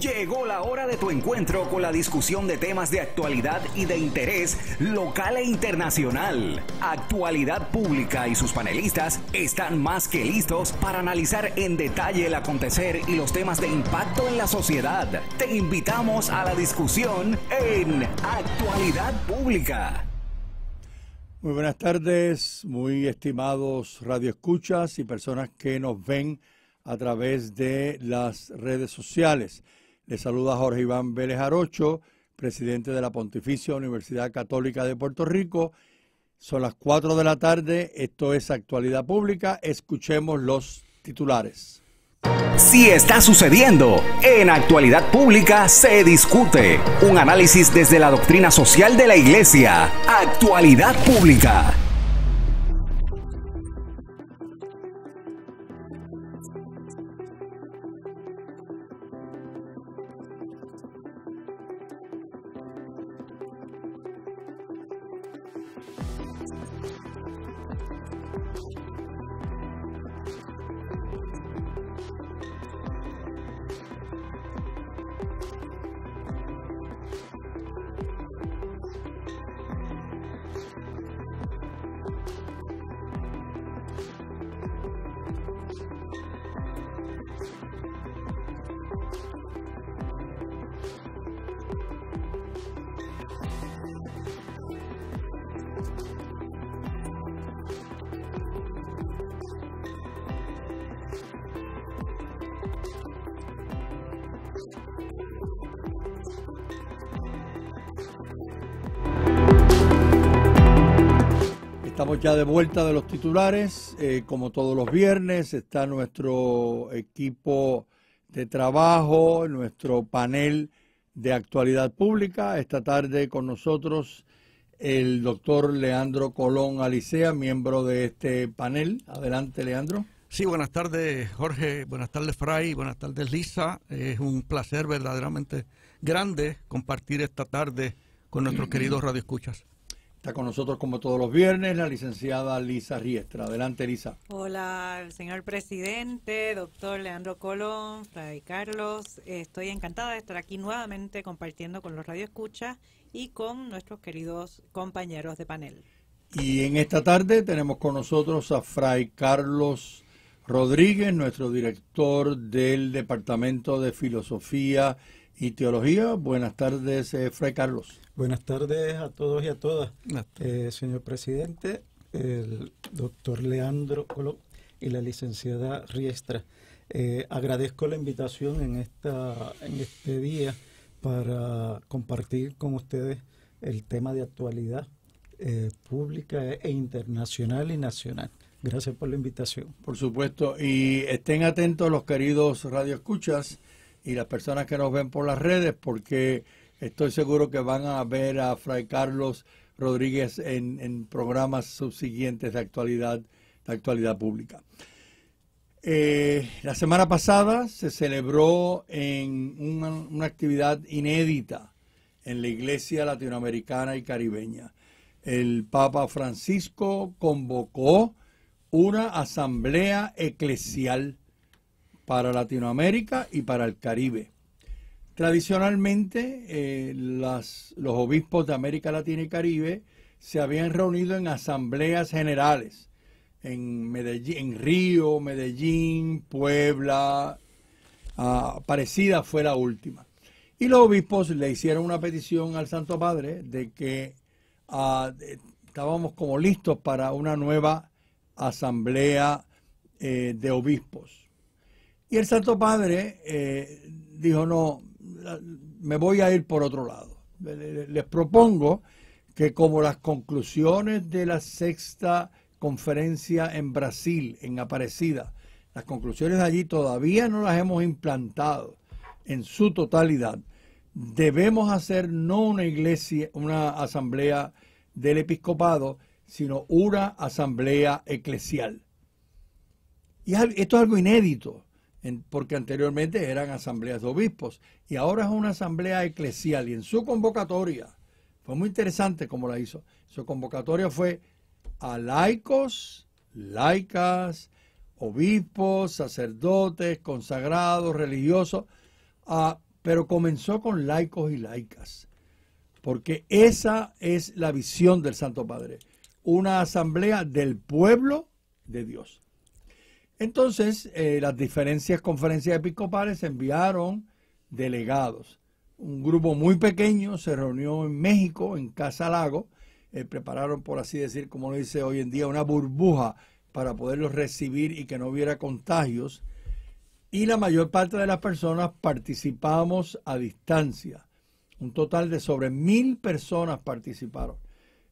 Llegó la hora de tu encuentro con la discusión de temas de actualidad y de interés local e internacional. Actualidad Pública y sus panelistas están más que listos para analizar en detalle el acontecer y los temas de impacto en la sociedad. Te invitamos a la discusión en Actualidad Pública. Muy buenas tardes, muy estimados radioescuchas y personas que nos ven a través de las redes sociales. Le saluda Jorge Iván Vélez Arocho, presidente de la Pontificia Universidad Católica de Puerto Rico. Son las 4 de la tarde, esto es Actualidad Pública, escuchemos los titulares. Si está sucediendo, en actualidad pública se discute. Un análisis desde la doctrina social de la Iglesia. Actualidad pública. ya de vuelta de los titulares. Eh, como todos los viernes, está nuestro equipo de trabajo, nuestro panel de actualidad pública. Esta tarde con nosotros el doctor Leandro Colón Alicea, miembro de este panel. Adelante, Leandro. Sí, buenas tardes, Jorge. Buenas tardes, Fray. Buenas tardes, Lisa. Es un placer verdaderamente grande compartir esta tarde con nuestros mm. queridos radioescuchas. Está con nosotros como todos los viernes la licenciada Lisa Riestra. Adelante, Lisa. Hola, señor presidente, doctor Leandro Colón, Fray Carlos. Estoy encantada de estar aquí nuevamente compartiendo con los Radio Escucha y con nuestros queridos compañeros de panel. Y en esta tarde tenemos con nosotros a Fray Carlos Rodríguez, nuestro director del Departamento de Filosofía y Teología. Buenas tardes, eh, Fray Carlos. Buenas tardes a todos y a todas. Eh, señor presidente, el doctor Leandro Colo y la licenciada Riestra. Eh, agradezco la invitación en, esta, en este día para compartir con ustedes el tema de actualidad pública e internacional y nacional. Gracias por la invitación. Por supuesto, y estén atentos los queridos radioescuchas y las personas que nos ven por las redes, porque estoy seguro que van a ver a Fray Carlos Rodríguez en, programas subsiguientes de actualidad, de actualidad pública. Eh, la semana pasada se celebró en una, actividad inédita en la Iglesia Latinoamericana y Caribeña. El Papa Francisco convocó una asamblea eclesial para Latinoamérica y para el Caribe. Tradicionalmente, eh, los obispos de América Latina y Caribe se habían reunido en asambleas generales en, Medellín, Río, Medellín, Puebla, ah, parecida fue la última. Y los obispos le hicieron una petición al Santo Padre de que ah, estábamos como listos para una nueva asamblea eh, de obispos. Y el Santo Padre eh, dijo, no, me voy a ir por otro lado. Les propongo que como las conclusiones de la sexta conferencia en Brasil, en Aparecida, las conclusiones de allí todavía no las hemos implantado en su totalidad, debemos hacer no una iglesia, una asamblea del episcopado, sino una asamblea eclesial. Y esto es algo inédito porque anteriormente eran asambleas de obispos y ahora es una asamblea eclesial y en su convocatoria, fue muy interesante como la hizo, su convocatoria fue a laicos, laicas, obispos, sacerdotes, consagrados, religiosos, pero comenzó con laicos y laicas, porque esa es la visión del Santo Padre, una asamblea del pueblo de Dios. Entonces, eh, las diferentes conferencias episcopales enviaron delegados. Un grupo muy pequeño se reunió en México, en Casa Lago. Eh, prepararon, por así decir, como lo dice hoy en día, una burbuja para poderlos recibir y que no hubiera contagios. Y la mayor parte de las personas participamos a distancia. Un total de sobre mil personas participaron.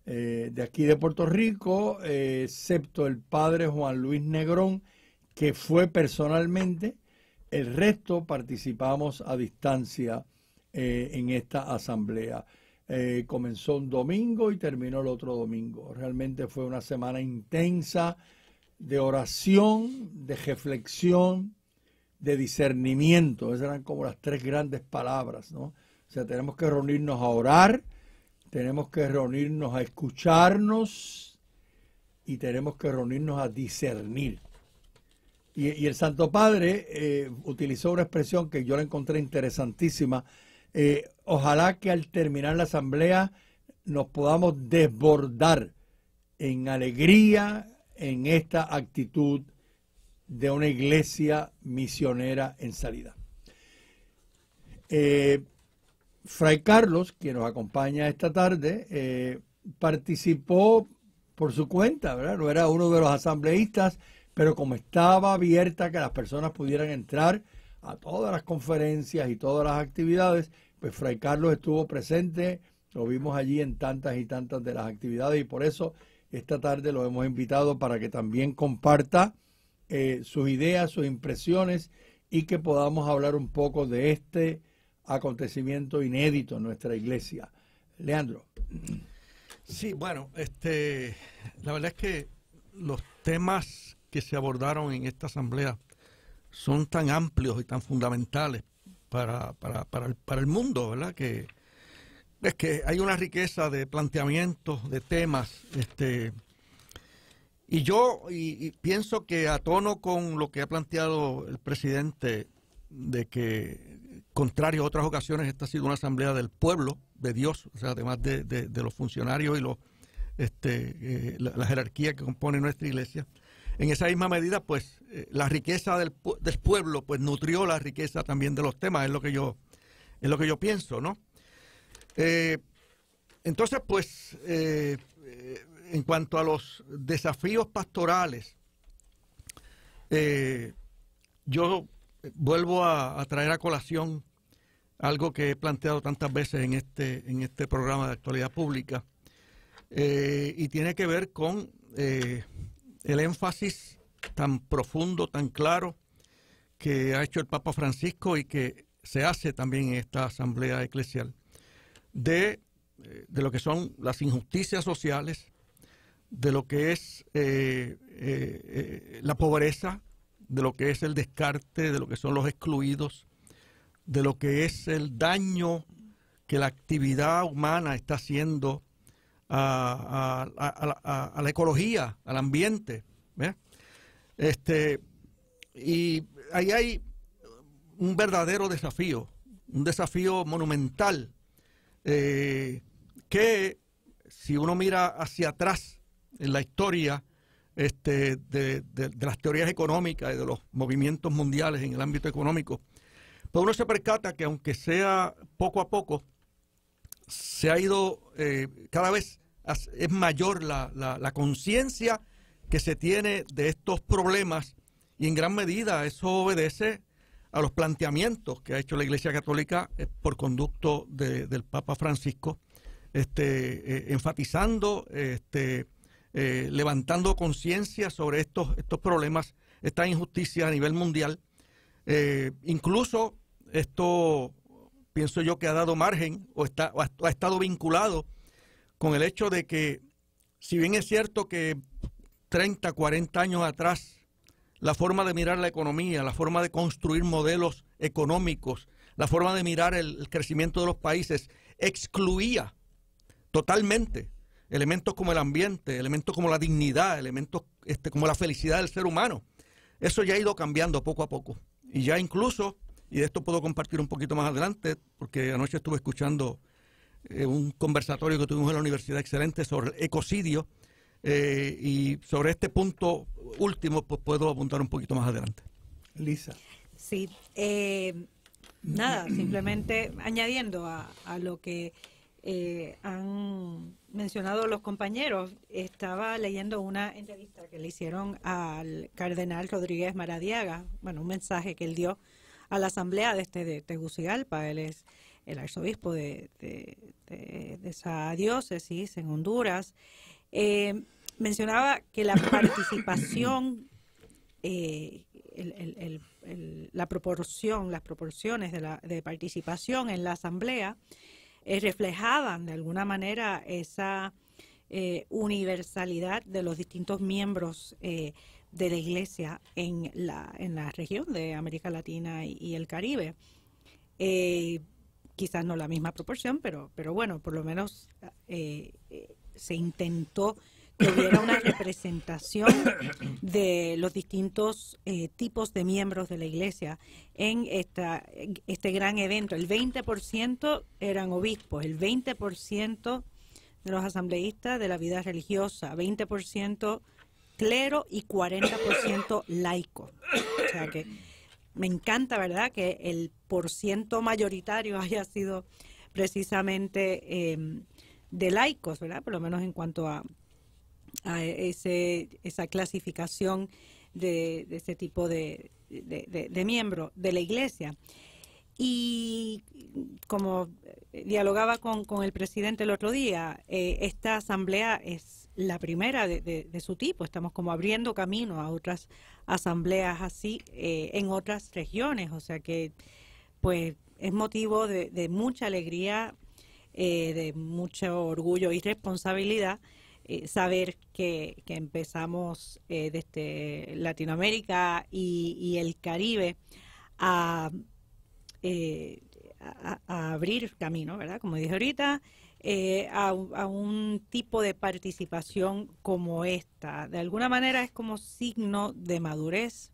Eh, de aquí de Puerto Rico, excepto el padre Juan Luis Negrón, que fue personalmente, el resto participamos a distancia eh, en esta asamblea. Eh, comenzó un domingo y terminó el otro domingo. Realmente fue una semana intensa de oración, de reflexión, de discernimiento. Esas eran como las tres grandes palabras, ¿no? O sea, tenemos que reunirnos a orar, tenemos que reunirnos a escucharnos y tenemos que reunirnos a discernir. Y, el Santo Padre eh, utilizó una expresión que yo la encontré interesantísima. Eh, ojalá que al terminar la asamblea nos podamos desbordar en alegría en esta actitud de una iglesia misionera en salida. Eh, Fray Carlos, quien nos acompaña esta tarde, participó por su cuenta, ¿verdad? No era uno de los asambleístas, pero como estaba abierta que las personas pudieran entrar a todas las conferencias y todas las actividades, pues Fray Carlos estuvo presente, lo vimos allí en tantas y tantas de las actividades y por eso esta tarde lo hemos invitado para que también comparta eh, sus ideas, sus impresiones y que podamos hablar un poco de este acontecimiento inédito en nuestra iglesia. Leandro. Sí, bueno, este, la verdad es que los temas que se abordaron en esta asamblea son tan amplios y tan fundamentales para, para, el, mundo, ¿verdad? Que es que hay una riqueza de planteamientos, de temas, este y yo y, pienso que a tono con lo que ha planteado el presidente de que, contrario a otras ocasiones, esta ha sido una asamblea del pueblo, de Dios, o sea, además de, los funcionarios y los este, eh, la jerarquía que compone nuestra iglesia. En esa misma medida, pues eh, la riqueza del, pueblo, pues nutrió la riqueza también de los temas, es lo que yo, lo que yo pienso, ¿no? Eh, entonces, pues, eh, en cuanto a los desafíos pastorales, yo vuelvo a, traer a colación algo que he planteado tantas veces en este, en este programa de actualidad pública, y tiene que ver con el énfasis tan profundo, tan claro que ha hecho el Papa Francisco y que se hace también en esta asamblea eclesial, de, eh, lo que son las injusticias sociales, de lo que es eh, eh, la pobreza, de lo que es el descarte, de lo que son los excluidos, de lo que es el daño que la actividad humana está haciendo a, la ecología, al ambiente. Este, y ahí hay un verdadero desafío, un desafío monumental, eh, que si uno mira hacia atrás en la historia este, de, de, las teorías económicas y de los movimientos mundiales en el ámbito económico, pues uno se percata que aunque sea poco a poco, se ha ido eh, cada vez es mayor la, la, conciencia que se tiene de estos problemas y en gran medida eso obedece a los planteamientos que ha hecho la Iglesia Católica eh, por conducto del Papa Francisco, este, eh, enfatizando, este, levantando conciencia sobre estos, estos problemas, estas injusticias a nivel mundial. incluso esto pienso yo que ha dado margen o, está, ha, estado vinculado con el hecho de que, si bien es cierto que 30, 40 años atrás, la forma de mirar la economía, la forma de construir modelos económicos, la forma de mirar el, crecimiento de los países, excluía totalmente elementos como el ambiente, elementos como la dignidad, elementos este, como la felicidad del ser humano. Eso ya ha ido cambiando poco a poco. Y ya incluso y de esto puedo compartir un poquito más adelante, porque anoche estuve escuchando eh, un conversatorio que tuvimos en la universidad excelente sobre ecocidio, eh, y sobre este punto último pues puedo apuntar un poquito más adelante. Lisa. Sí, eh, nada, simplemente añadiendo a, a lo que han mencionado los compañeros, estaba leyendo una entrevista que le hicieron al cardenal Rodríguez Maradiaga, bueno, un mensaje que él dio a la asamblea de este de Tegucigalpa. Él es el arzobispo de, de, esa diócesis en Honduras. Eh, mencionaba que la participación, eh, la proporción, las proporciones de, la, de participación en la asamblea eh, reflejaban de alguna manera esa universalidad de los distintos miembros de la iglesia en la, en región de América Latina y, el Caribe. Eh, quizás no la misma proporción, pero, pero bueno, por lo menos eh, eh, se intentó que hubiera una representación de los distintos tipos de miembros de la iglesia en esta, este gran evento. El 20% eran obispos, el 20% de los asambleístas de la vida religiosa, 20% clero y 40% laico. O sea que me encanta, ¿verdad?, que el porciento mayoritario haya sido precisamente em, de laicos, ¿verdad?, por lo menos en cuanto a, ese, esa clasificación de, ese tipo de, de, de, de miembro de la iglesia. Y como eh, dialogaba con, con el presidente el otro día, eh, esta asamblea es la primera de, de, su tipo. Estamos como abriendo camino a otras asambleas así eh, en otras regiones. O sea que, pues, es motivo de, de mucha alegría, de mucho orgullo y responsabilidad. saber que, que empezamos desde Latinoamérica y, y, el Caribe a eh, a, abrir camino, ¿verdad? Como dije ahorita, eh, a, un tipo de participación como esta. De alguna manera es como signo de madurez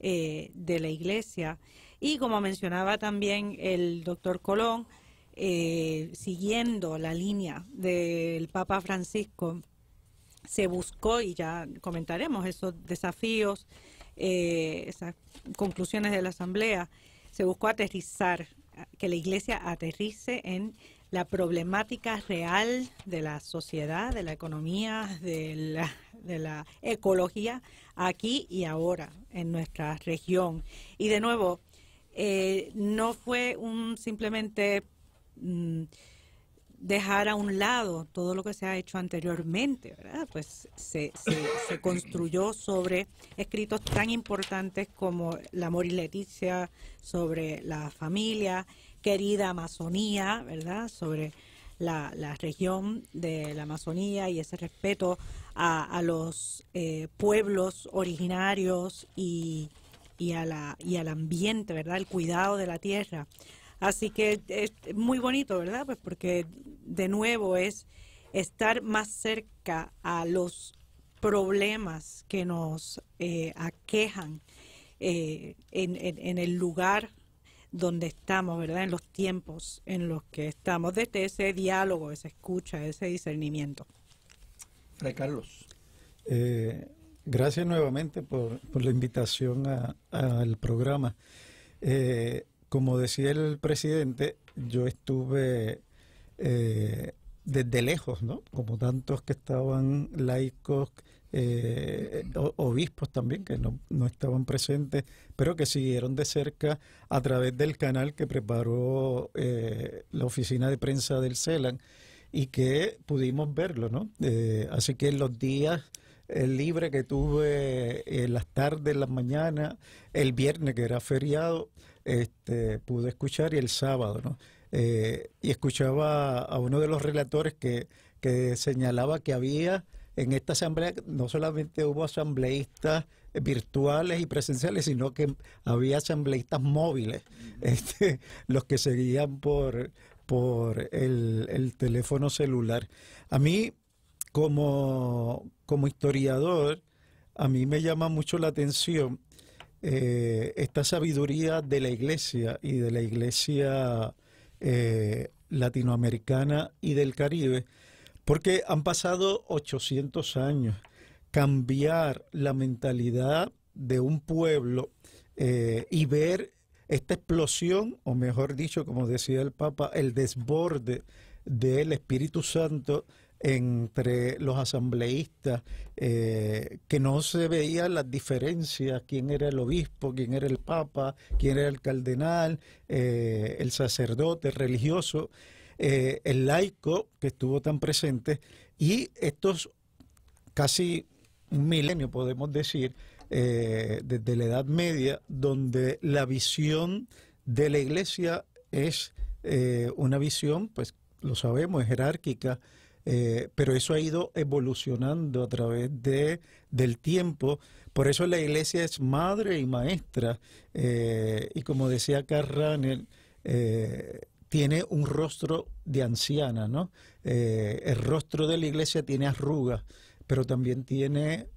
eh, de la iglesia. Y como mencionaba también el doctor Colón, siguiendo la línea del Papa Francisco, se buscó, y ya comentaremos esos desafíos, esas conclusiones de la Asamblea, se buscó aterrizar, que la iglesia aterrice en la problemática real de la sociedad, de la economía, de la, de la ecología, aquí y ahora, en nuestra región. Y de nuevo, eh, no fue un simplemente... Mm, dejar a un lado todo lo que se ha hecho anteriormente, ¿verdad? Pues se, se, construyó sobre escritos tan importantes como La Amor y Leticia, sobre la familia, Querida Amazonía, ¿verdad? Sobre la, región de la Amazonía y ese respeto a, los eh, pueblos originarios y, y, a la, y al ambiente, ¿verdad? El cuidado de la tierra. Así que es muy bonito, ¿verdad? Pues porque de nuevo es estar más cerca a los problemas que nos eh, aquejan eh, en, el lugar donde estamos, ¿verdad? En los tiempos en los que estamos, desde ese diálogo, esa escucha, ese discernimiento. Fray Carlos. Eh, gracias nuevamente por, la invitación al programa. Como decía el presidente, yo estuve eh, desde lejos, ¿no? Como tantos que estaban laicos, eh, obispos también, que no, estaban presentes, pero que siguieron de cerca a través del canal que preparó eh, la oficina de prensa del CELAN y que pudimos verlo, ¿no? así que en los días libres que tuve, las tardes, las mañanas, el viernes que era feriado, este, pude escuchar y el sábado, ¿no? Eh, y escuchaba a uno de los relatores que, que señalaba que había en esta asamblea, no solamente hubo asambleístas virtuales y presenciales, sino que había asambleístas móviles, este, los que seguían por, por el, el teléfono celular. A mí, como, como historiador, a mí me llama mucho la atención eh, esta sabiduría de la iglesia y de la iglesia eh, latinoamericana y del Caribe, porque han pasado 800 años. Cambiar la mentalidad de un pueblo eh, y ver esta explosión, o mejor dicho, como decía el Papa, el desborde del Espíritu Santo entre los asambleístas, eh, que no se veían las diferencias, quién era el obispo, quién era el papa, quién era el cardenal, eh, el sacerdote, el religioso, eh, el laico que estuvo tan presente, y estos casi un milenio, podemos decir, desde la Edad Media, donde la visión de la iglesia es una visión, pues lo sabemos, jerárquica, eh, pero eso ha ido evolucionando a través de, del tiempo. Por eso la iglesia es madre y maestra. Eh, y como decía Carranel, eh, tiene un rostro de anciana, ¿no? el rostro de la iglesia tiene arrugas, pero también tiene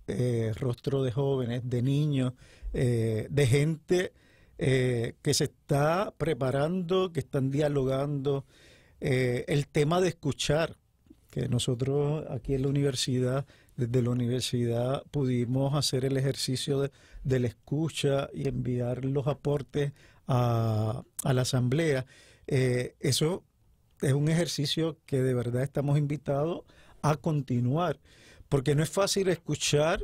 rostro de jóvenes, de niños, de gente que se está preparando, que están dialogando. el tema de escuchar, que nosotros aquí en la universidad, desde la universidad pudimos hacer el ejercicio de, la escucha y enviar los aportes a, la asamblea. Eh, eso es un ejercicio que de verdad estamos invitados a continuar, porque no es fácil escuchar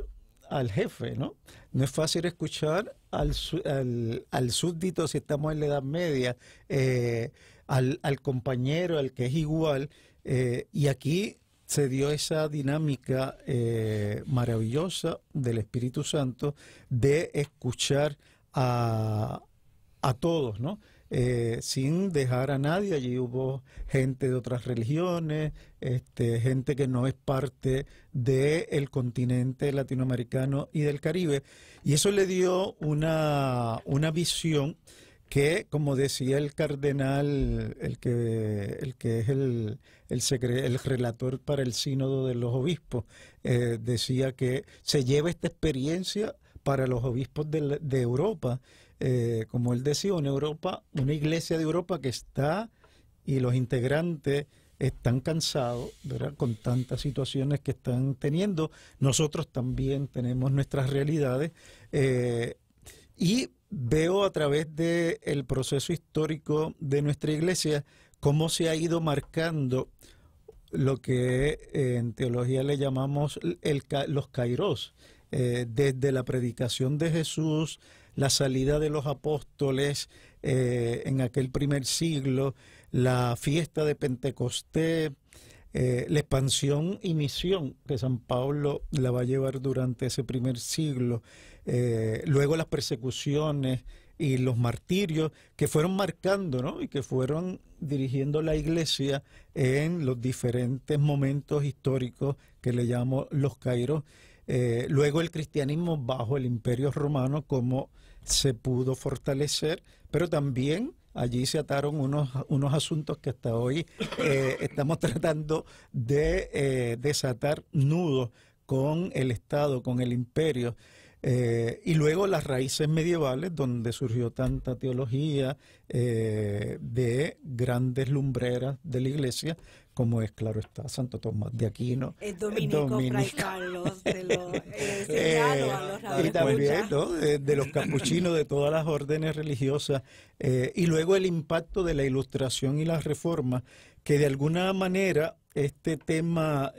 al jefe, ¿no? No es fácil escuchar al, al, al súbdito si estamos en la Edad Media, eh, al, al compañero, al que es igual. Eh, y aquí se dio esa dinámica eh, maravillosa del Espíritu Santo de escuchar a, a todos, ¿no? Eh, sin dejar a nadie. Allí hubo gente de otras religiones, este, gente que no es parte del continente latinoamericano y del Caribe. Y eso le dio una, una visión que, como decía el cardenal, el que, el que es el, el, el relator para el sínodo de los obispos, eh, decía que se lleva esta experiencia para los obispos de, Europa, eh, como él decía, una Europa, una iglesia de Europa que está y los integrantes están cansados, Con tantas situaciones que están teniendo, nosotros también tenemos nuestras realidades eh, y veo a través del el proceso histórico de nuestra iglesia cómo se ha ido marcando lo que eh, en teología le llamamos los Cairós. Eh, desde la predicación de Jesús, la salida de los apóstoles eh, en aquel primer siglo, la fiesta de Pentecostés, la expansión y misión que San Pablo la va a llevar durante ese primer siglo, eh, luego las persecuciones y los martirios que fueron marcando y que fueron dirigiendo la iglesia en los diferentes momentos históricos que le llamo los Kairos. Eh, luego el cristianismo bajo el imperio romano, como se pudo fortalecer, pero también allí se ataron unos, asuntos que hasta hoy eh, estamos tratando de desatar nudos con el Estado, con el imperio. Eh, y luego las raíces medievales, donde surgió tanta teología eh, de grandes lumbreras de la iglesia, como es, claro está, Santo Tomás de Aquino. de los, eh, Y también de, los capuchinos, de todas las órdenes religiosas. y luego el impacto de la ilustración y las reformas, que de alguna manera este tema...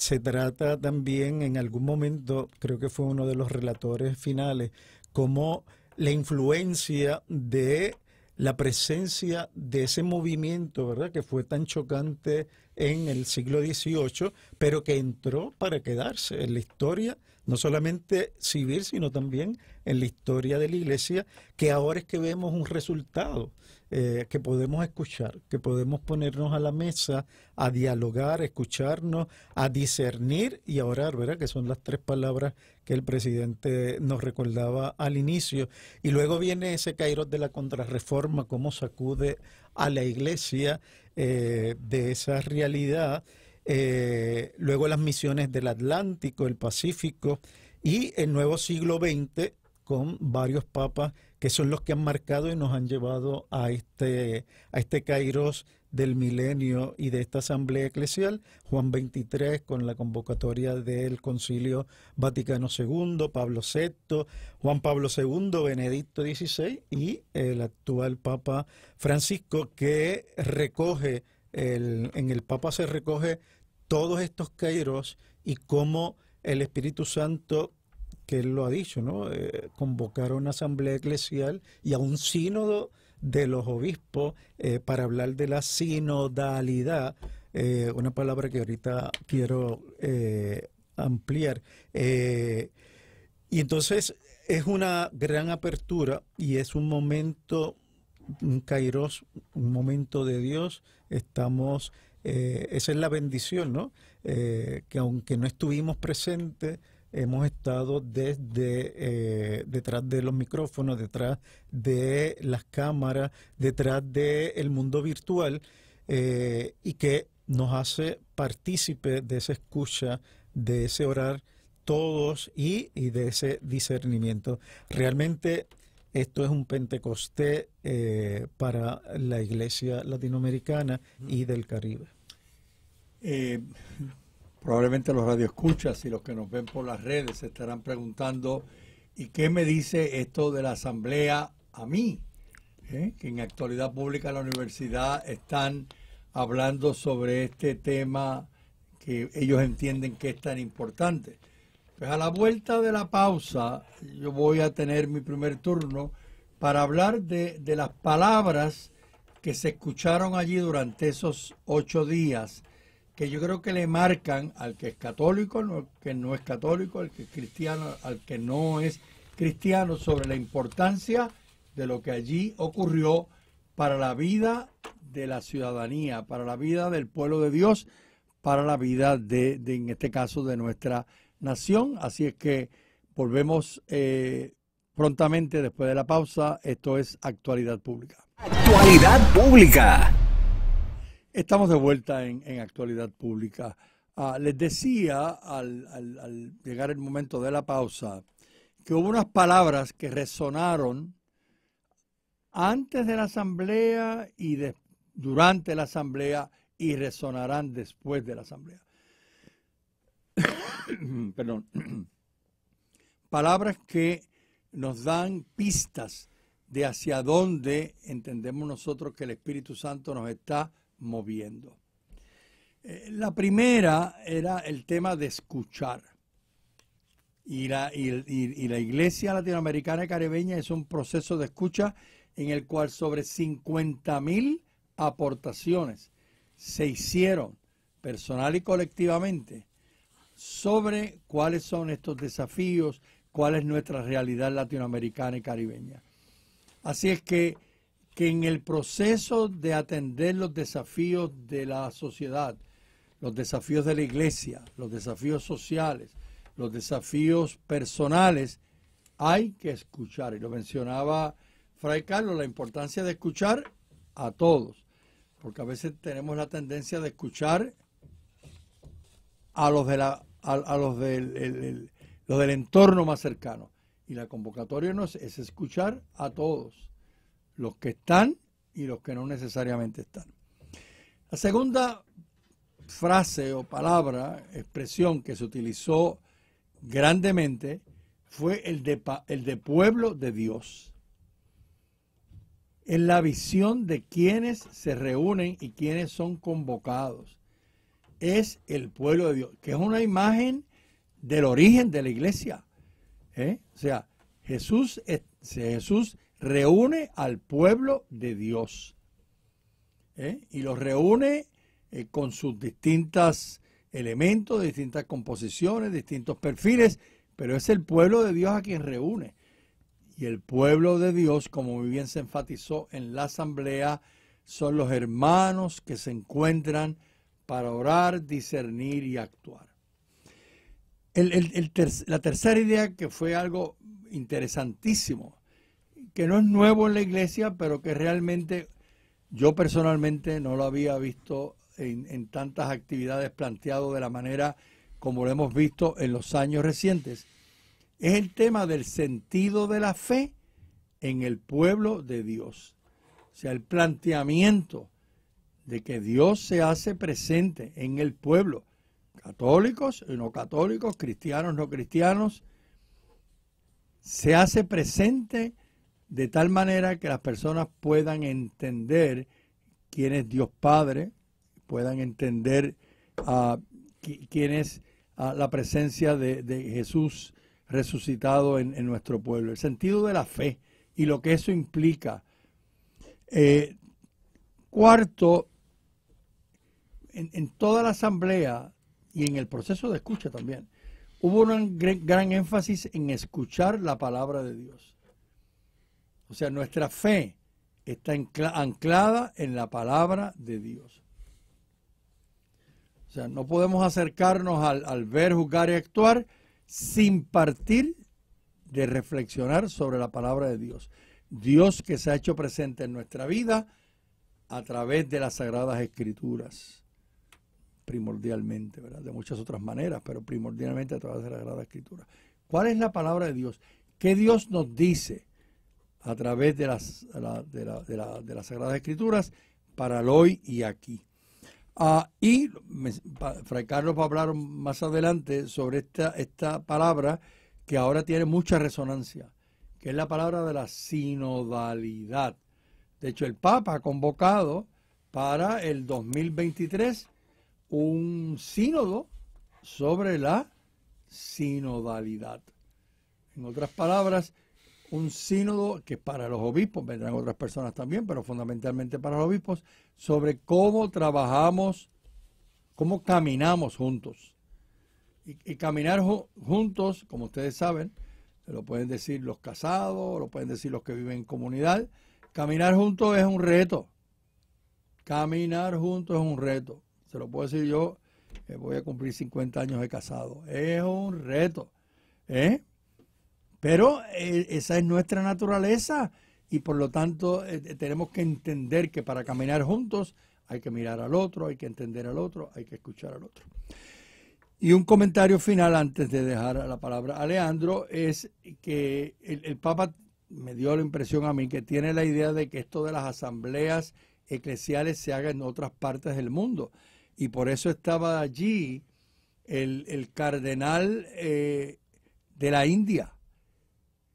Se trata también, en algún momento, creo que fue uno de los relatores finales, como la influencia de la presencia de ese movimiento, ¿verdad? Que fue tan chocante en el siglo XVIII, pero que entró para quedarse en la historia, no solamente civil, sino también en la historia de la Iglesia, que ahora es que vemos un resultado. Eh, que podemos escuchar, que podemos ponernos a la mesa, a dialogar, a escucharnos, a discernir y a orar, ¿verdad? Que son las tres palabras que el presidente nos recordaba al inicio. Y luego viene ese Kairos de la contrarreforma, cómo sacude a la iglesia eh, de esa realidad. Eh, luego las misiones del Atlántico, el Pacífico y el nuevo siglo XX con varios papas que son los que han marcado y nos han llevado a este, a este Kairos del milenio y de esta asamblea eclesial, Juan XXIII con la convocatoria del Concilio Vaticano II, Pablo VI, Juan Pablo II, Benedicto XVI y el actual Papa Francisco que recoge, en el Papa se recoge todos estos kairos y cómo el Espíritu Santo que él lo ha dicho, ¿no? Eh, convocar a una asamblea eclesial y a un sínodo de los obispos eh, para hablar de la sinodalidad, eh, una palabra que ahorita quiero ampliar. y entonces es una gran apertura y es un momento, un kairos, un momento de Dios. Estamos, esa es la bendición, ¿no? que aunque no estuvimos presentes, hemos estado desde eh, detrás de los micrófonos, detrás de las cámaras, detrás del mundo virtual eh, y que nos hace partícipe de esa escucha, de ese orar todos y, de ese discernimiento. Realmente esto es un Pentecostés eh, para la iglesia latinoamericana y mm. del Caribe probablemente los radioescuchas y los que nos ven por las redes se estarán preguntando, ¿y qué me dice esto de la asamblea a mí? ¿Eh? Que en actualidad pública la universidad están hablando sobre este tema que ellos entienden que es tan importante. Pues a la vuelta de la pausa yo voy a tener mi primer turno para hablar de, de las palabras que se escucharon allí durante esos ocho días que yo creo que le marcan al que es católico, al que no es católico, al que es cristiano, al que no es cristiano, sobre la importancia de lo que allí ocurrió para la vida de la ciudadanía, para la vida del pueblo de Dios, para la vida de, en este caso, de nuestra nación. Así es que volvemos eh, prontamente después de la pausa. Esto es Actualidad Pública. Actualidad Pública. Estamos de vuelta en, actualidad pública. Ah, les decía al, llegar el momento de la pausa que hubo unas palabras que resonaron antes de la asamblea y durante la asamblea y resonarán después de la asamblea. Perdón. palabras que nos dan pistas de hacia dónde entendemos nosotros que el Espíritu Santo nos está moviendo. Eh, la primera era el tema de escuchar. Y la, y, y la Iglesia Latinoamericana y Caribeña es un proceso de escucha en el cual sobre 50 mil aportaciones se hicieron personal y colectivamente sobre cuáles son estos desafíos, cuál es nuestra realidad latinoamericana y caribeña. Así es que que en el proceso de atender los desafíos de la sociedad, los desafíos de la iglesia, los desafíos sociales, los desafíos personales, hay que escuchar. Y lo mencionaba Fray Carlos, la importancia de escuchar a todos, porque a veces tenemos la tendencia de escuchar a los, de la, a, los, del, del entorno más cercano. Y la convocatoria es escuchar a todos los que están y los que no necesariamente están. La segunda frase o palabra, expresión que se utilizó grandemente fue el de, el de pueblo de Dios. En la visión de quienes se reúnen y quienes son convocados. Es el pueblo de Dios, que es una imagen del origen de la iglesia. ¿eh? O sea, Jesús, Jesús reúne al pueblo de Dios ¿eh? y los reúne eh, con sus distintos elementos, distintas composiciones, distintos perfiles, pero es el pueblo de Dios a quien reúne. Y el pueblo de Dios, como muy bien se enfatizó en la asamblea, son los hermanos que se encuentran para orar, discernir y actuar. la tercera idea que fue algo interesantísimo que no es nuevo en la iglesia, pero que realmente yo personalmente no lo había visto en, tantas actividades planteado de la manera como lo hemos visto en los años recientes, es el tema del sentido de la fe en el pueblo de Dios. O sea, el planteamiento de que Dios se hace presente en el pueblo, católicos y no católicos, cristianos, no cristianos, se hace presente de tal manera que las personas puedan entender quién es Dios Padre, puedan entender ah, quién es ah, la presencia de, Jesús resucitado en, nuestro pueblo, el sentido de la fe y lo que eso implica. Eh, cuarto, en, toda la asamblea y en el proceso de escucha también, hubo un gran énfasis en escuchar la palabra de Dios o sea, nuestra fe está anclada en la palabra de Dios. O sea, no podemos acercarnos al, ver, juzgar y actuar sin partir de reflexionar sobre la palabra de Dios. Dios que se ha hecho presente en nuestra vida a través de las sagradas escrituras, primordialmente, ¿verdad? De muchas otras maneras, pero primordialmente a través de la Sagradas Escrituras. ¿Cuál es la palabra de Dios? ¿Qué Dios nos dice? a través de las, de, Sagradas Escrituras para el hoy y aquí. Ah, y Fray Carlos va a hablar más adelante sobre esta, esta palabra que ahora tiene mucha resonancia, que es la palabra de la sinodalidad. De hecho, el Papa ha convocado para el 2023 un sínodo sobre la sinodalidad. En otras palabras, un sínodo que para los obispos, vendrán otras personas también, pero fundamentalmente para los obispos, sobre cómo trabajamos, cómo caminamos juntos. Y, caminar juntos, como ustedes saben, se lo pueden decir los casados, lo pueden decir los que viven en comunidad, caminar juntos es un reto. Caminar juntos es un reto. Se lo puedo decir yo, eh, voy a cumplir 50 años de casado. Es un reto. ¿Eh? Pero eh, esa es nuestra naturaleza y por lo tanto eh, eh, tenemos que entender que para caminar juntos hay que mirar al otro, hay que entender al otro, hay que escuchar al otro. Y un comentario final antes de dejar la palabra a Leandro es que el, Papa me dio la impresión a mí que tiene la idea de que esto de las asambleas eclesiales se haga en otras partes del mundo. Y por eso estaba allí el, cardenal de la India,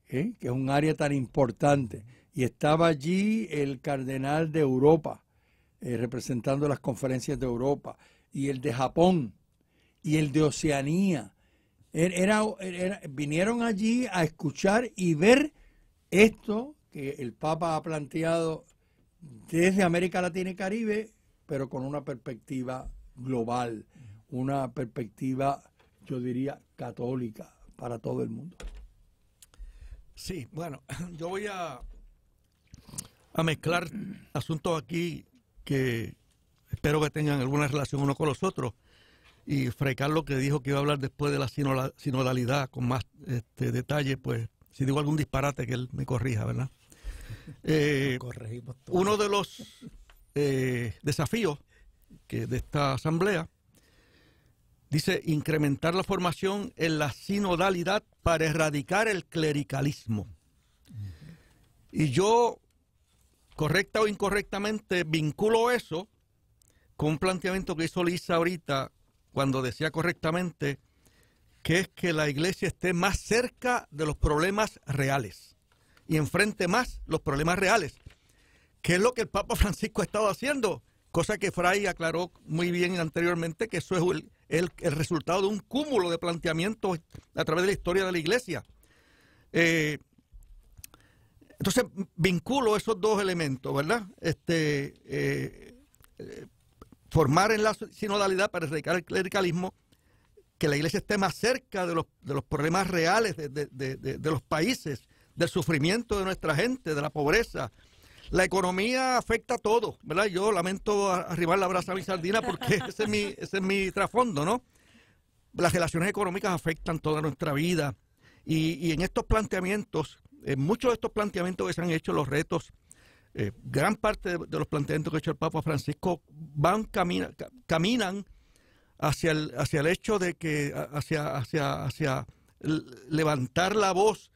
¿eh? que es un área tan importante. Y estaba allí el cardenal de Europa, eh, representando las conferencias de Europa, y el de Japón, y el de Oceanía. Er, er, vinieron allí a escuchar y ver esto que el Papa ha planteado desde América Latina y Caribe, pero con una perspectiva global, una perspectiva, yo diría, católica para todo el mundo. Sí, bueno, yo voy a, a mezclar asuntos aquí que espero que tengan alguna relación uno con los otros. Y Fray Carlos, que dijo que iba a hablar después de la sinodalidad con más este, detalle, pues si digo algún disparate que él me corrija, ¿verdad? Eh, uno de los eh, desafíos que de esta asamblea Dice, incrementar la formación en la sinodalidad para erradicar el clericalismo. Y yo, correcta o incorrectamente, vinculo eso con un planteamiento que hizo Lisa ahorita cuando decía correctamente que es que la iglesia esté más cerca de los problemas reales y enfrente más los problemas reales, que es lo que el Papa Francisco ha estado haciendo, cosa que Fray aclaró muy bien anteriormente, que eso es el, el, el resultado de un cúmulo de planteamientos a través de la historia de la iglesia. Eh, entonces, vinculo esos dos elementos, ¿verdad? Este, eh, eh, formar en la sinodalidad para erradicar el clericalismo, que la iglesia esté más cerca de los, de los problemas reales de, de, los países, del sufrimiento de nuestra gente, de la pobreza, la economía afecta a todo, ¿verdad? Yo lamento arribar la brasa a porque ese es mi, ese es mi trasfondo, ¿no? Las relaciones económicas afectan toda nuestra vida y, y en estos planteamientos, en muchos de estos planteamientos que se han hecho, los retos, eh, gran parte de, los planteamientos que ha hecho el Papa Francisco van, camina, caminan hacia el, hacia el hecho de que, hacia, hacia, hacia levantar la voz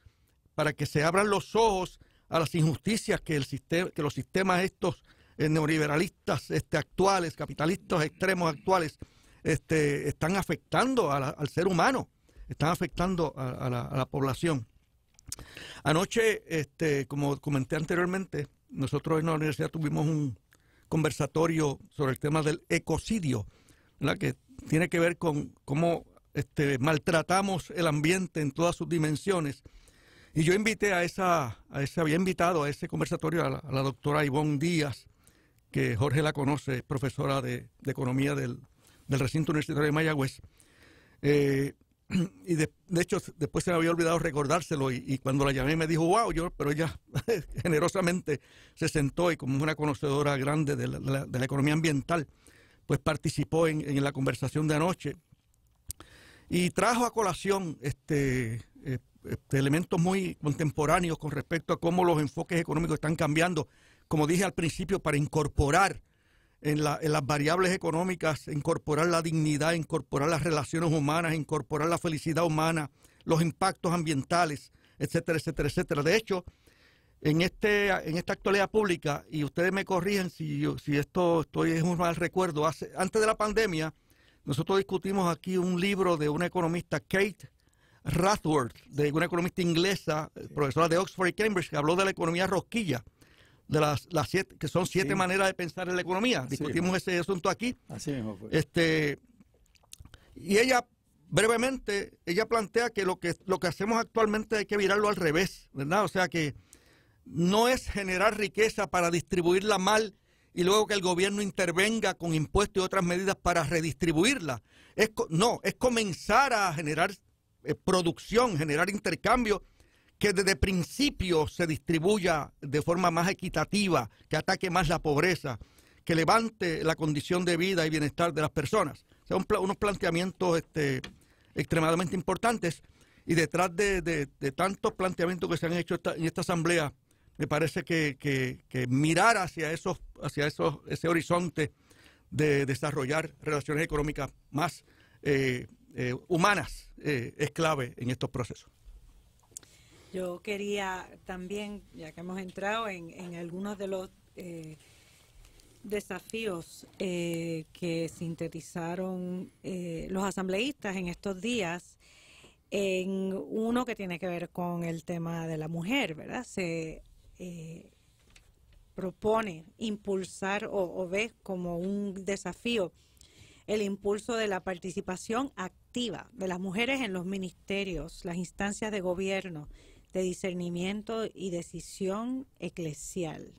para que se abran los ojos a las injusticias que, el sistema, que los sistemas estos eh, neoliberalistas este, actuales, capitalistas extremos actuales, este, están afectando al ser humano, están afectando a, la, población. Anoche, este, como comenté anteriormente, nosotros en la universidad tuvimos un conversatorio sobre el tema del ecocidio, que tiene que ver con cómo este, maltratamos el ambiente en todas sus dimensiones y yo invité a esa, a había invitado a ese conversatorio a la, doctora Ivonne Díaz, que Jorge la conoce, profesora de, Economía del, Recinto Universitario de Mayagüez. Eh, y de, hecho, después se me había olvidado recordárselo y, cuando la llamé me dijo, wow, yo, pero ella generosamente se sentó y como una conocedora grande de la, economía ambiental, pues participó en, la conversación de anoche y trajo a colación este, eh, este, elementos muy contemporáneos con respecto a cómo los enfoques económicos están cambiando, como dije al principio, para incorporar en, las variables económicas, incorporar la dignidad, incorporar las relaciones humanas, incorporar la felicidad humana, los impactos ambientales, etcétera, etcétera, etcétera. De hecho, en, este, esta actualidad pública, y ustedes me corrigen si, yo, esto estoy, es un mal recuerdo, antes de la pandemia, nosotros discutimos aquí un libro de una economista, Kate Rathworth, de una economista inglesa, eh, profesora de Oxford y Cambridge, que habló de la economía rosquilla, de las, que son siete maneras de pensar en la economía. Discutimos ese asunto aquí. Este, y ella, brevemente, ella plantea que lo, que lo que hacemos actualmente hay que virarlo al revés, ¿verdad? O sea que no es generar riqueza para distribuirla mal y luego que el gobierno intervenga con impuestos y otras medidas para redistribuirla. no, es comenzar a generar eh, producción, generar intercambio, que desde principio se distribuya de forma más equitativa, que ataque más la pobreza, que levante la condición de vida y bienestar de las personas. Son unos planteamientos este, extremadamente importantes. Y detrás de, tantos planteamientos que se han hecho en esta asamblea, me parece que, mirar hacia, esos, hacia esos, ese horizonte de desarrollar relaciones económicas más eh, eh, humanas eh, es clave en estos procesos. Yo quería también, ya que hemos entrado en, algunos de los eh, desafíos que sintetizaron los asambleístas en estos días, en uno que tiene que ver con el tema de la mujer, ¿verdad? Se propone impulsar o, o ves como un desafío el impulso de la participación activa de las mujeres en los ministerios, las instancias de gobierno, de discernimiento y decisión eclesial.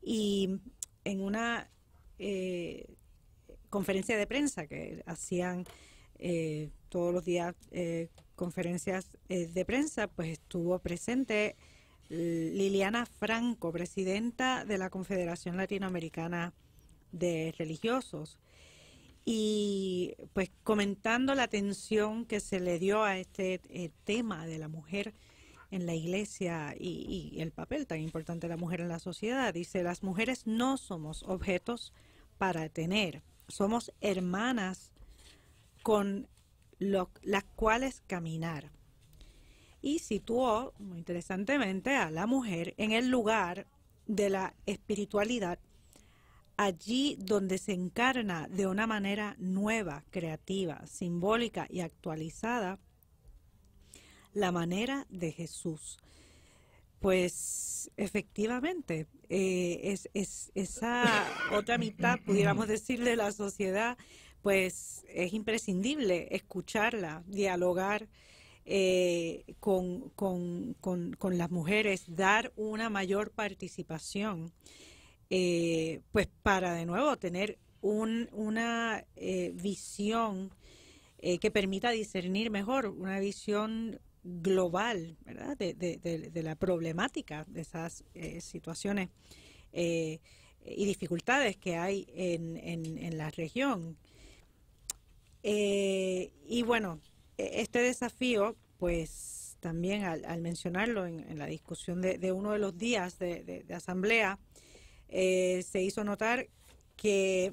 Y en una eh, conferencia de prensa que hacían eh, todos los días eh, conferencias de prensa, pues estuvo presente Liliana Franco, presidenta de la Confederación Latinoamericana de Religiosos, y pues comentando la atención que se le dio a este eh, tema de la mujer en la iglesia y, el papel tan importante de la mujer en la sociedad. Dice, las mujeres no somos objetos para tener, somos hermanas con las cuales caminar. Y situó, muy interesantemente, a la mujer en el lugar de la espiritualidad allí donde se encarna de una manera nueva, creativa, simbólica y actualizada la manera de Jesús. Pues efectivamente, eh, es, esa otra mitad, pudiéramos decir, de la sociedad, pues es imprescindible escucharla, dialogar eh, con las mujeres, dar una mayor participación. Eh, pues para de nuevo tener una eh, visión eh, que permita discernir mejor, una visión global De, la problemática de esas situaciones y dificultades que hay en, la región. y bueno, e, este desafío, pues también al, mencionarlo en, la discusión de, uno de los días de asamblea, eh, se hizo notar que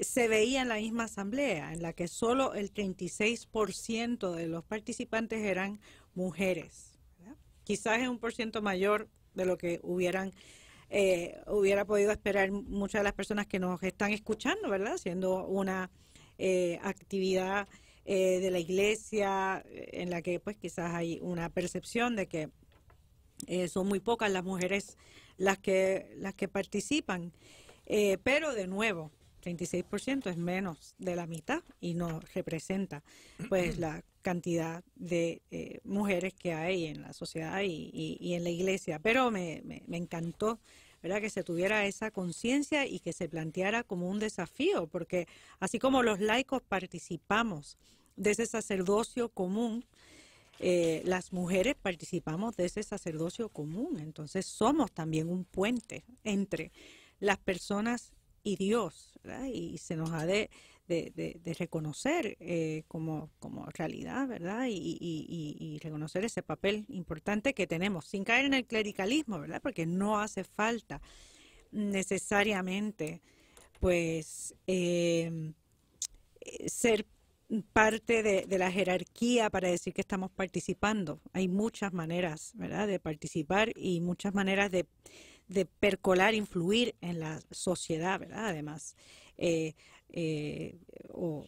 se veía en la misma asamblea, en la que solo el 36% de los participantes eran mujeres. Quizás es un por ciento mayor de lo que hubieran eh, hubiera podido esperar muchas de las personas que nos están escuchando, ¿verdad? Siendo una eh, actividad de la iglesia en la que pues quizás hay una percepción de que son muy pocas las mujeres las que, las que participan. Eh, pero de nuevo, 36% es menos de la mitad y no representa pues la cantidad de eh, mujeres que hay en la sociedad y, y, en la iglesia. Pero me, me, me encantó ¿verdad? que se tuviera esa conciencia y que se planteara como un desafío, porque así como los laicos participamos de ese sacerdocio común, eh, las mujeres participamos de ese sacerdocio común, entonces somos también un puente entre las personas y Dios, ¿verdad? y se nos ha de, reconocer eh, como, como, realidad, ¿verdad? Y, reconocer ese papel importante que tenemos, sin caer en el clericalismo, ¿verdad? Porque no hace falta necesariamente, pues, eh, ser parte de, la jerarquía para decir que estamos participando. Hay muchas maneras, ¿verdad?, de participar y muchas maneras de, percolar, influir en la sociedad, ¿verdad?, además. Eh, eh, o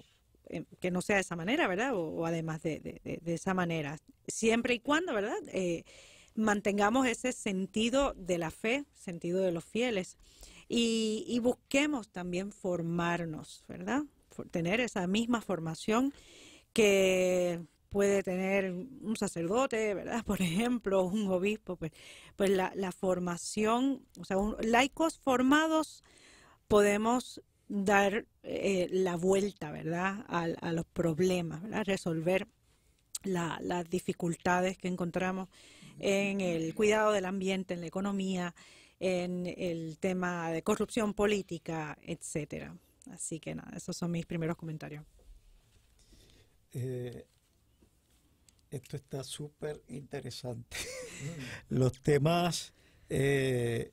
eh, que no sea de esa manera, ¿verdad?, o, además de, esa manera. Siempre y cuando, ¿verdad?, mantengamos ese sentido de la fe, sentido de los fieles, y, y busquemos también formarnos, ¿verdad?, tener esa misma formación que puede tener un sacerdote, ¿verdad? Por ejemplo, un obispo, pues, pues, la, la formación, o sea, laicos formados podemos dar eh, la vuelta, ¿verdad? A, a, los problemas, ¿verdad? Resolver las dificultades que encontramos en el cuidado del ambiente, en la economía, en el tema de corrupción política, etcétera. Así que nada, esos son mis primeros comentarios. Eh, esto está súper interesante. Los temas eh,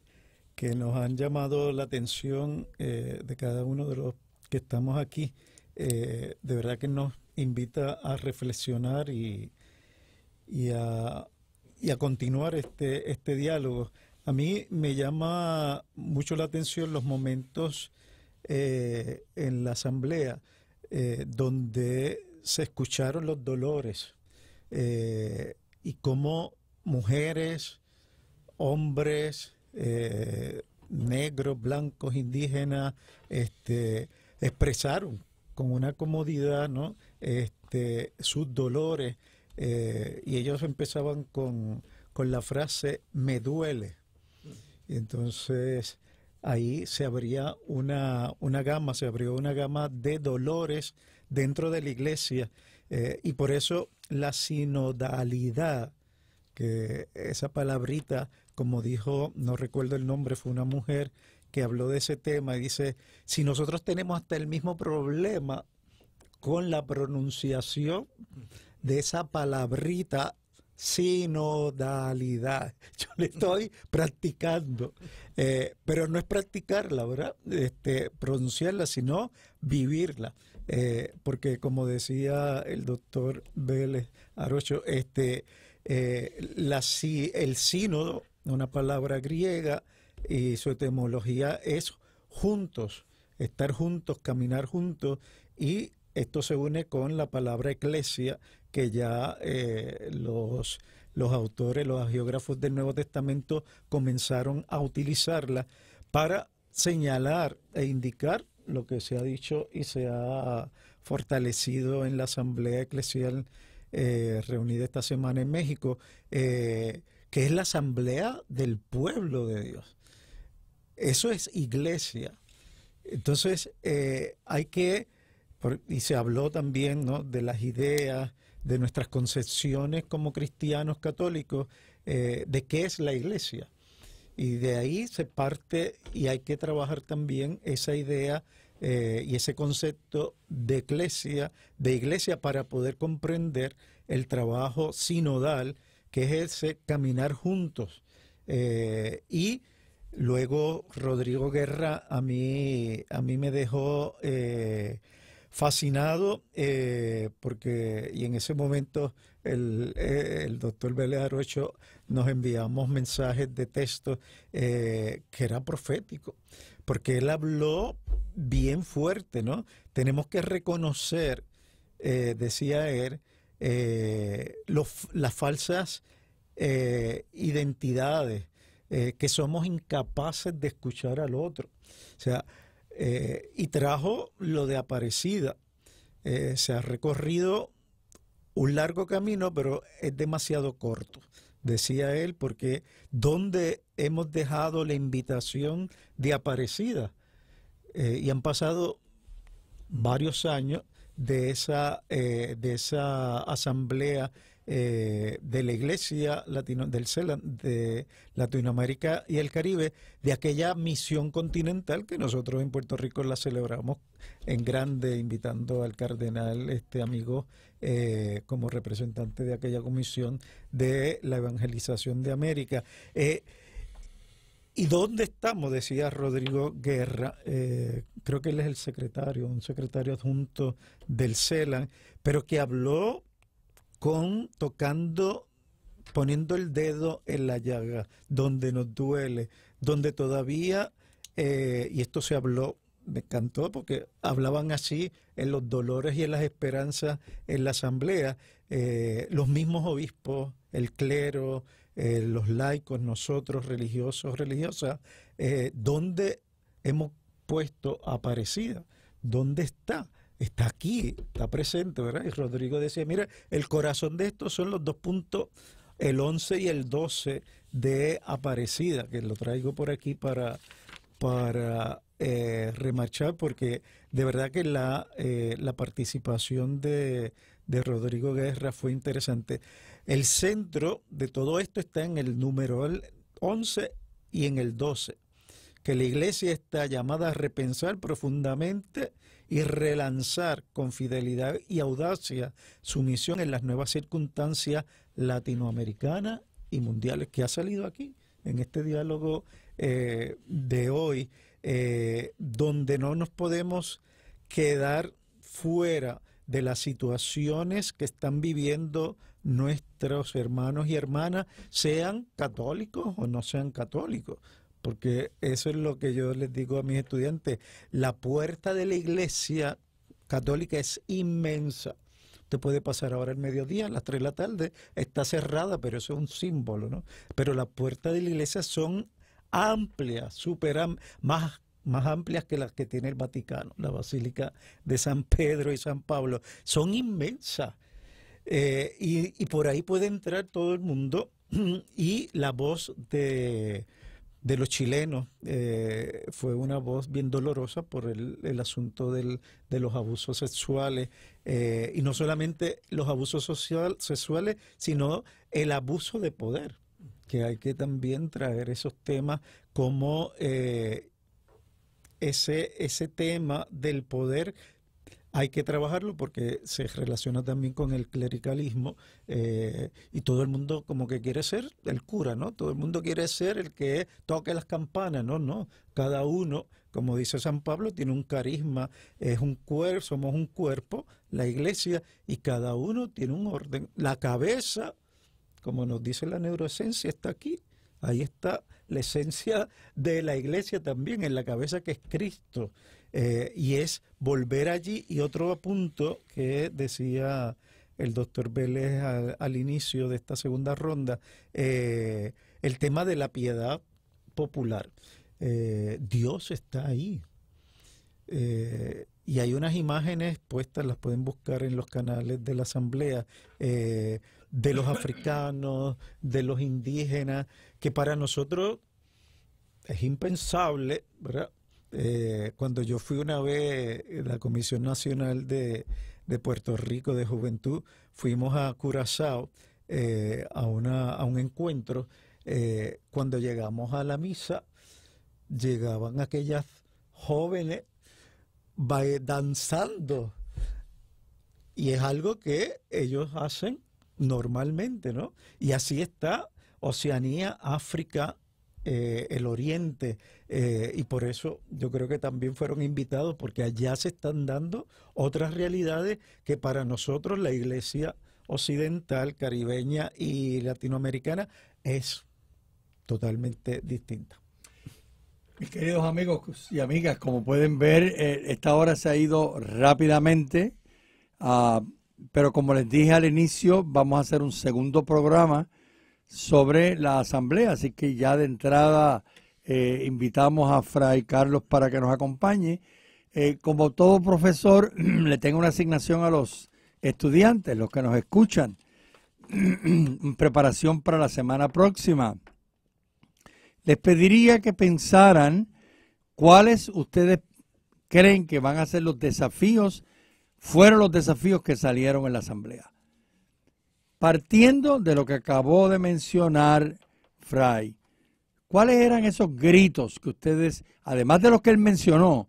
que nos han llamado la atención eh, de cada uno de los que estamos aquí, de verdad que nos invita a reflexionar y, a, y a continuar este, este diálogo. A mí me llama mucho la atención los momentos eh, en la asamblea eh, donde se escucharon los dolores eh, y cómo mujeres, hombres, negros, blancos, indígenas, este, expresaron con una comodidad ¿no? Este, sus dolores y ellos empezaban con, con la frase me duele. Entonces, ahí se abría una, gama, se abrió una gama de dolores dentro de la iglesia eh, y por eso la sinodalidad, que esa palabrita, como dijo, no recuerdo el nombre, fue una mujer que habló de ese tema y dice, si nosotros tenemos hasta el mismo problema con la pronunciación de esa palabrita sinodalidad. Yo le estoy practicando, eh, pero no es practicarla, ¿verdad? Este, pronunciarla, sino vivirla. Eh, porque como decía el doctor Vélez Arocho, este, eh, la, el sínodo, una palabra griega, y su etimología es juntos, estar juntos, caminar juntos, y esto se une con la palabra eclesia, que ya eh, los, autores, los geógrafos del Nuevo Testamento comenzaron a utilizarla para señalar e indicar lo que se ha dicho y se ha fortalecido en la Asamblea Eclesial eh, reunida esta semana en México, eh, que es la Asamblea del Pueblo de Dios. Eso es iglesia. Entonces hay que, y se habló también de las ideas, de nuestras concepciones como cristianos católicos eh, de qué es la iglesia. Y de ahí se parte y hay que trabajar también esa idea eh, y ese concepto de iglesia, de iglesia para poder comprender el trabajo sinodal, que es ese caminar juntos. Eh, y luego Rodrigo Guerra a mí, a mí me dejó fascinado eh, porque y en ese momento el, eh, doctor Vélez nos enviamos mensajes de texto eh, que era profético porque él habló bien fuerte, ¿no? Tenemos que reconocer, decía él, las falsas identidades, que somos incapaces de escuchar al otro. O sea, eh, y trajo lo de Aparecida. Eh, se ha recorrido un largo camino, pero es demasiado corto, decía él, porque ¿dónde hemos dejado la invitación de Aparecida? Eh, y han pasado varios años de esa, de esa asamblea eh, de la Iglesia Latino, del CELAN, de Latinoamérica y el Caribe, de aquella misión continental que nosotros en Puerto Rico la celebramos en grande, invitando al cardenal, este amigo, eh, como representante de aquella comisión de la evangelización de América. Eh, ¿Y dónde estamos? Decía Rodrigo Guerra, creo que él es el secretario, un secretario adjunto del CELAN, pero que habló con tocando, poniendo el dedo en la llaga, donde nos duele, donde todavía, eh, y esto se habló, me encantó porque hablaban así en los dolores y en las esperanzas en la asamblea, eh, los mismos obispos, el clero, eh, los laicos, nosotros, religiosos, religiosas, donde hemos puesto aparecida, dónde está está aquí, está presente, ¿verdad? Y Rodrigo decía, mira, el corazón de esto son los dos puntos, el 11 y el 12 de Aparecida, que lo traigo por aquí para, para eh, remarchar, porque de verdad que la, eh, la participación de, Rodrigo Guerra fue interesante. El centro de todo esto está en el número 11 y en el 12 que la iglesia está llamada a repensar profundamente y relanzar con fidelidad y audacia su misión en las nuevas circunstancias latinoamericanas y mundiales que ha salido aquí, en este diálogo eh, de hoy, eh, donde no nos podemos quedar fuera de las situaciones que están viviendo nuestros hermanos y hermanas, sean católicos o no sean católicos porque eso es lo que yo les digo a mis estudiantes. La puerta de la iglesia católica es inmensa. Te puede pasar ahora el mediodía, a las 3 de la tarde, está cerrada, pero eso es un símbolo, ¿no? Pero las puertas de la iglesia son amplias, super más, amplias que las que tiene el Vaticano, la Basílica de San Pedro y San Pablo. Son inmensas. Eh, y por ahí puede entrar todo el mundo y la voz de de los chilenos. Eh, fue una voz bien dolorosa por el, asunto de los abusos sexuales, eh, y no solamente los abusos sexuales, sino el abuso de poder, que hay que también traer esos temas como eh, ese, ese tema del poder hay que trabajarlo porque se relaciona también con el clericalismo eh, y todo el mundo como que quiere ser el cura, ¿no? Todo el mundo quiere ser el que toque las campanas, ¿no? No, cada uno, como dice San Pablo, tiene un carisma, es un cuerpo, somos un cuerpo, la iglesia, y cada uno tiene un orden. La cabeza, como nos dice la neuroesencia, está aquí, ahí está la esencia de la iglesia también, en la cabeza que es Cristo. Eh, y es volver allí. Y otro punto que decía el doctor Vélez al, inicio de esta segunda ronda, eh, el tema de la piedad popular. Eh, Dios está ahí. y hay unas imágenes puestas, las pueden buscar en los canales de la Asamblea, de los africanos, de los indígenas, que para nosotros es impensable, ¿verdad? Eh, cuando yo fui una vez la Comisión Nacional de, Puerto Rico de Juventud, fuimos a Curazao eh, a, un encuentro. Eh, cuando llegamos a la misa, llegaban aquellas jóvenes danzando. Y es algo que ellos hacen normalmente, ¿no? Y así está Oceanía, África, el Oriente, eh, y por eso yo creo que también fueron invitados porque allá se están dando otras realidades que para nosotros la iglesia occidental, caribeña y latinoamericana es totalmente distinta. Mis queridos amigos y amigas, como pueden ver, eh, esta hora se ha ido rápidamente, ah, pero como les dije al inicio, vamos a hacer un segundo programa sobre la asamblea, así que ya de entrada eh, invitamos a Fray Carlos para que nos acompañe. Eh, como todo profesor, le tengo una asignación a los estudiantes, los que nos escuchan, en preparación para la semana próxima. Les pediría que pensaran cuáles ustedes creen que van a ser los desafíos, fueron los desafíos que salieron en la asamblea. Partiendo de lo que acabó de mencionar Fray, ¿Cuáles eran esos gritos que ustedes, además de los que él mencionó,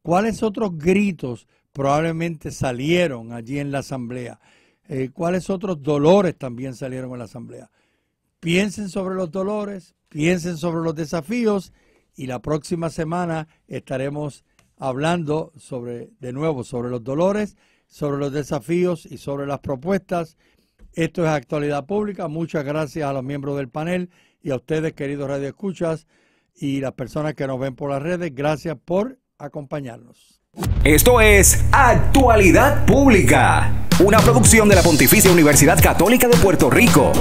cuáles otros gritos probablemente salieron allí en la asamblea? Eh, ¿Cuáles otros dolores también salieron en la asamblea? Piensen sobre los dolores, piensen sobre los desafíos y la próxima semana estaremos hablando sobre, de nuevo, sobre los dolores, sobre los desafíos y sobre las propuestas. Esto es actualidad pública. Muchas gracias a los miembros del panel y a ustedes, queridos radioescuchas y las personas que nos ven por las redes, gracias por acompañarnos. Esto es Actualidad Pública, una producción de la Pontificia Universidad Católica de Puerto Rico.